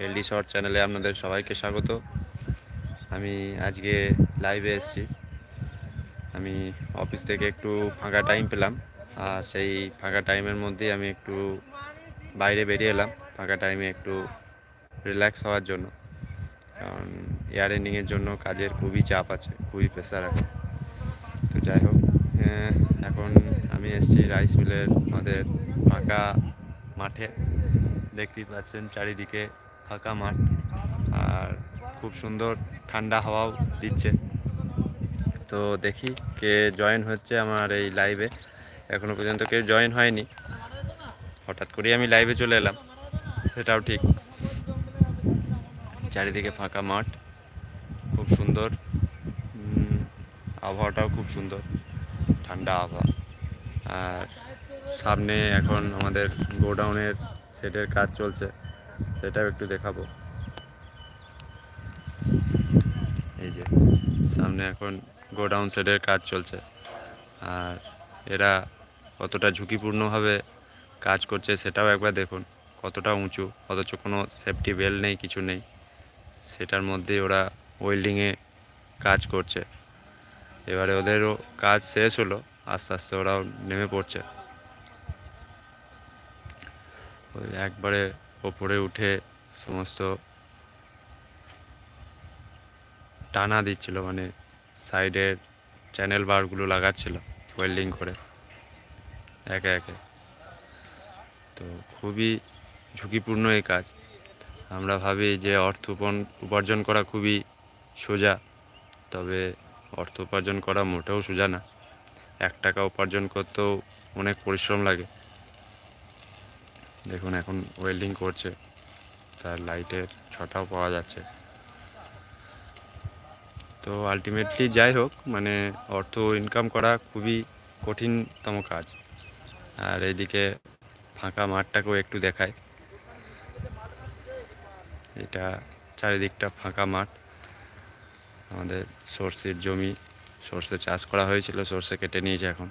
healthy short চ্যানেলে আপনাদের সবাইকে স্বাগত আমি আজকে লাইভে এসেছি আমি অফিস থেকে একটু ফাঁকা টাইম পেলাম আর সেই ফাঁকা টাইমের মধ্যেই আমি একটু বাইরে বেরিয়ে এলাম ফাঁকা টাইমে একটু রিল্যাক্স হওয়ার জন্য কারণ এয়ার এন্ডিংয়ের জন্য কাজের খুবই চাপ আছে খুবই প্রেশার আছে তো যাই হোক এখন আমি এসেছি রাইস মিলের আমাদের ফাঁকা মাঠে দেখতেই পাচ্ছেন চারিদিকে ফাঁকা মাঠ আর খুব সুন্দর ঠান্ডা হাওয়াও দিচ্ছে তো দেখি কে জয়েন হচ্ছে আমার এই লাইভে এখনও পর্যন্ত কেউ জয়েন হয়নি হঠাৎ করেই আমি লাইভে চলে এলাম সেটাও ঠিক চারিদিকে ফাঁকা মাঠ খুব সুন্দর আবহাওয়াটাও খুব সুন্দর ঠান্ডা আবহাওয়া আর সামনে এখন আমাদের গোডাউনের সেটের কাজ চলছে সেটাও একটু দেখাবো এই যে সামনে এখন গোডাউন সেডের কাজ চলছে আর এরা কতটা ঝুঁকিপূর্ণভাবে কাজ করছে সেটাও একবার দেখুন কতটা উঁচু অথচ কোনো সেফটি বেল্ট নেই কিছু নেই সেটার মধ্যে ওরা ওয়েল্ডিংয়ে কাজ করছে এবারে ওদেরও কাজ শেষ হলো আস্তে আস্তে ওরাও নেমে পড়ছে ওই একবারে ওপরে উঠে সমস্ত টানা দিচ্ছিল মানে সাইডের চ্যানেল বারগুলো লাগাচ্ছিল ওয়েল্ডিং করে একে একে তো খুবই ঝুঁকিপূর্ণ এই কাজ আমরা ভাবি যে অর্থ উপার্জন করা খুবই সোজা তবে অর্থ উপার্জন করা মোটেও সোজা না এক টাকা উপার্জন করতেও অনেক পরিশ্রম লাগে দেখুন এখন ওয়েল্ডিং করছে তার লাইটের ছটাও পাওয়া যাচ্ছে তো আলটিমেটলি যাই হোক মানে অর্থ ইনকাম করা খুবই কঠিনতম কাজ আর এইদিকে ফাঁকা মাঠটাকেও একটু দেখায় এটা চারিদিকটা ফাঁকা মাঠ আমাদের সর্ষের জমি সর্ষে চাষ করা হয়েছিল সর্ষে কেটে নিয়েছে এখন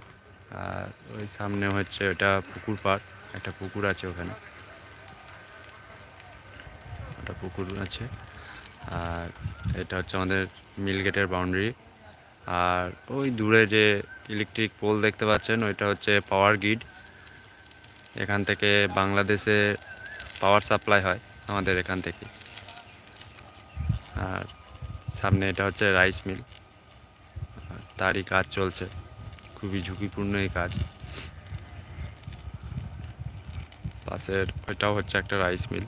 আর ওই সামনে হচ্ছে ওটা পুকুর পাড় একটা পুকুর আছে ওখানে একটা পুকুর আছে আর এটা হচ্ছে আমাদের মিল গেটের বাউন্ডারি আর ওই দূরে যে ইলেকট্রিক পোল দেখতে পাচ্ছেন ওইটা হচ্ছে পাওয়ার গ্রিড এখান থেকে বাংলাদেশে পাওয়ার সাপ্লাই হয় আমাদের এখান থেকে আর সামনে এটা হচ্ছে রাইস মিল তারই কাজ চলছে খুবই ঝুঁকিপূর্ণ এই কাজ পাশের ওইটাও হচ্ছে একটা রাইস মিল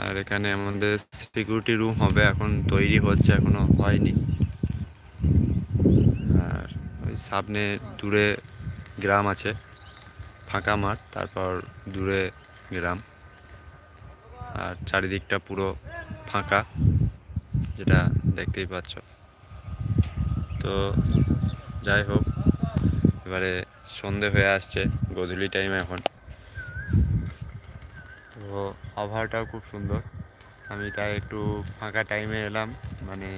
আর এখানে আমাদের সিকিউরিটি রুম হবে এখন তৈরি হচ্ছে এখনো হয়নি আর ওই সামনে দূরে গ্রাম আছে ফাঁকা মাঠ তারপর দূরে গ্রাম আর চারিদিকটা পুরো ফাঁকা যেটা দেখতেই পাচ্ছ তো যাই হোক এবারে সন্ধে হয়ে আসছে গধূলি টাইম এখন তো আবহাওয়াটাও খুব সুন্দর আমি তাই একটু ফাঁকা টাইমে এলাম মানে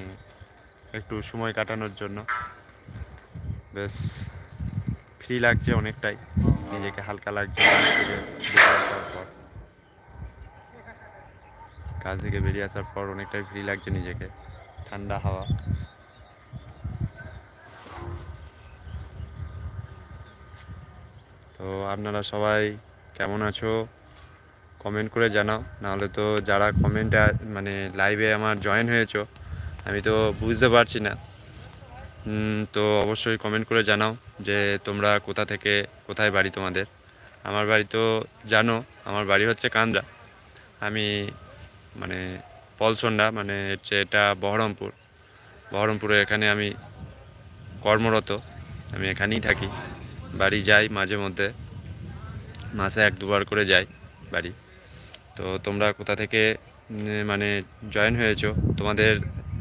একটু সময় কাটানোর জন্য বেশ ফ্রি লাগছে অনেকটাই নিজেকে হালকা লাগছে কাজ থেকে বেরিয়ে আসার পর অনেকটাই ফ্রি লাগছে নিজেকে ঠান্ডা হাওয়া তো আপনারা সবাই কেমন আছো কমেন্ট করে জানাও নাহলে তো যারা কমেন্টে মানে লাইভে আমার জয়েন হয়েছো আমি তো বুঝতে পারছি না তো অবশ্যই কমেন্ট করে জানাও যে তোমরা কোথা থেকে কোথায় বাড়ি তোমাদের আমার বাড়ি তো জানো আমার বাড়ি হচ্ছে কান্দ্রা আমি মানে পলসন্ডা মানে হচ্ছে এটা বহরমপুর বহরমপুরে এখানে আমি কর্মরত আমি এখানেই থাকি বাড়ি যাই মাঝে মধ্যে মাসে এক দুবার করে যাই বাড়ি তো তোমরা কোথা থেকে মানে জয়েন হয়েছো তোমাদের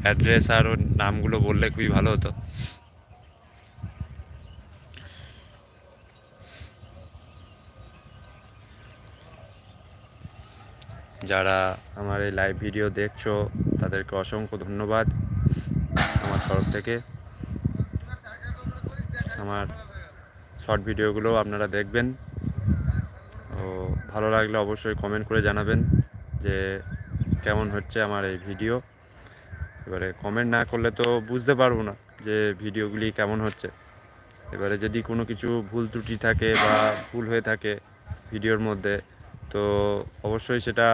অ্যাড্রেস আর নামগুলো বললে খুবই ভালো হতো যারা আমার এই লাইভ ভিডিও দেখছো তাদেরকে অসংখ্য ধন্যবাদ আমার তরফ থেকে আমার শর্ট ভিডিওগুলো আপনারা দেখবেন ও ভালো লাগলে অবশ্যই কমেন্ট করে জানাবেন যে কেমন হচ্ছে আমার এই ভিডিও এবারে কমেন্ট না করলে তো বুঝতে পারবো না যে ভিডিওগুলি কেমন হচ্ছে এবারে যদি কোনো কিছু ভুল ত্রুটি থাকে বা ভুল হয়ে থাকে ভিডিওর মধ্যে তো অবশ্যই সেটা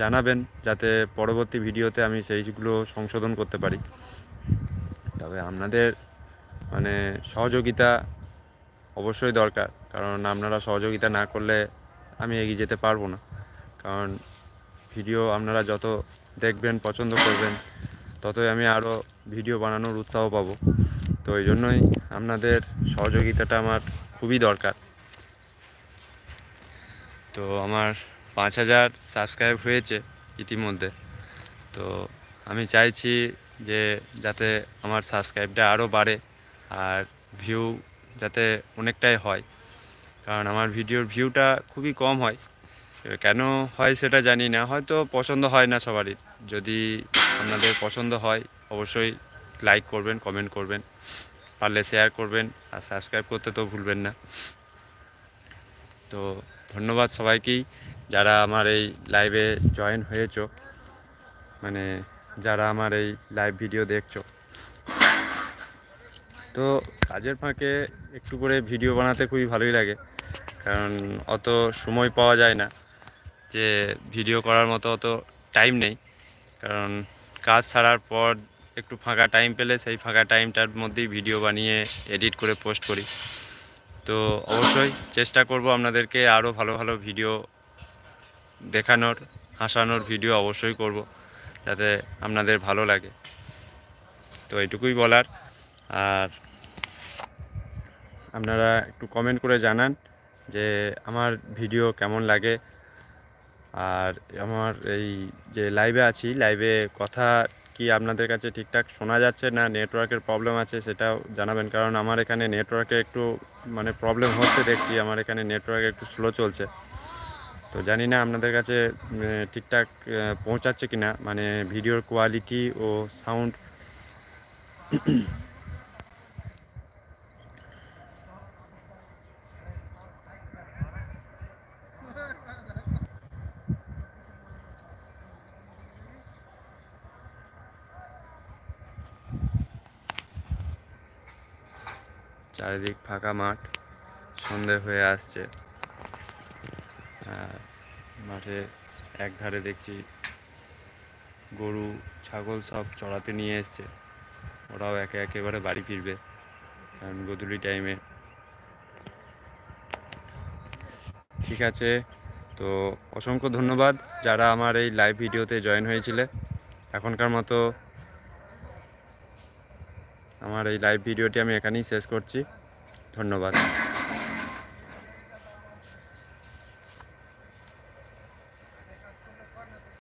জানাবেন যাতে পরবর্তী ভিডিওতে আমি সেইগুলো সংশোধন করতে পারি তবে আপনাদের মানে সহযোগিতা অবশ্যই দরকার কারণ আপনারা সহযোগিতা না করলে আমি এগিয়ে যেতে পারবো না কারণ ভিডিও আপনারা যত দেখবেন পছন্দ করবেন ততই আমি আরও ভিডিও বানানোর উৎসাহ পাবো তো এই জন্যই আপনাদের সহযোগিতাটা আমার খুবই দরকার তো আমার পাঁচ হাজার সাবস্ক্রাইব হয়েছে ইতিমধ্যে তো আমি চাইছি যে যাতে আমার সাবস্ক্রাইবটা আরও বাড়ে আর ভিউ যাতে অনেকটাই হয় কারণ আমার ভিডিওর ভিউটা খুবই কম হয় কেন হয় সেটা জানি না হয়তো পছন্দ হয় না সবারই যদি আপনাদের পছন্দ হয় অবশ্যই লাইক করবেন কমেন্ট করবেন পারলে শেয়ার করবেন আর সাবস্ক্রাইব করতে তো ভুলবেন না তো ধন্যবাদ সবাইকেই যারা আমার এই লাইভে জয়েন হয়েছ মানে যারা আমার এই লাইভ ভিডিও দেখছো তো কাজের ফাঁকে একটু করে ভিডিও বানাতে খুবই ভালোই লাগে কারণ অত সময় পাওয়া যায় না যে ভিডিও করার মতো অত টাইম নেই কারণ কাজ ছাড়ার পর একটু ফাঁকা টাইম পেলে সেই ফাঁকা টাইমটার মধ্যেই ভিডিও বানিয়ে এডিট করে পোস্ট করি তো অবশ্যই চেষ্টা করব আপনাদেরকে আরও ভালো ভালো ভিডিও দেখানোর হাসানোর ভিডিও অবশ্যই করব যাতে আপনাদের ভালো লাগে তো এটুকুই বলার আর আপনারা একটু কমেন্ট করে জানান যে আমার ভিডিও কেমন লাগে আর আমার এই যে লাইভে আছি লাইভে কথা কি আপনাদের কাছে ঠিকঠাক শোনা যাচ্ছে না নেটওয়ার্কের প্রবলেম আছে সেটাও জানাবেন কারণ আমার এখানে নেটওয়ার্কে একটু মানে প্রবলেম হচ্ছে দেখছি আমার এখানে নেটওয়ার্ক একটু স্লো চলছে তো জানি না আপনাদের কাছে মানে ঠিকঠাক পৌঁছাচ্ছে কি না মানে ভিডিওর কোয়ালিটি ও সাউন্ড চারিদিক ফাঁকা মাঠ সন্ধে হয়ে আসছে মাঠে এক ধারে দেখছি গরু ছাগল সব চড়াতে নিয়ে এসছে ওরাও একে একেবারে বাড়ি ফিরবে কারণ গধুলি টাইমে ঠিক আছে তো অসংখ্য ধন্যবাদ যারা আমার এই লাইভ ভিডিওতে জয়েন হয়েছিলে এখনকার মতো আমার এই লাইভ ভিডিওটি আমি এখানেই শেষ করছি ধন্যবাদ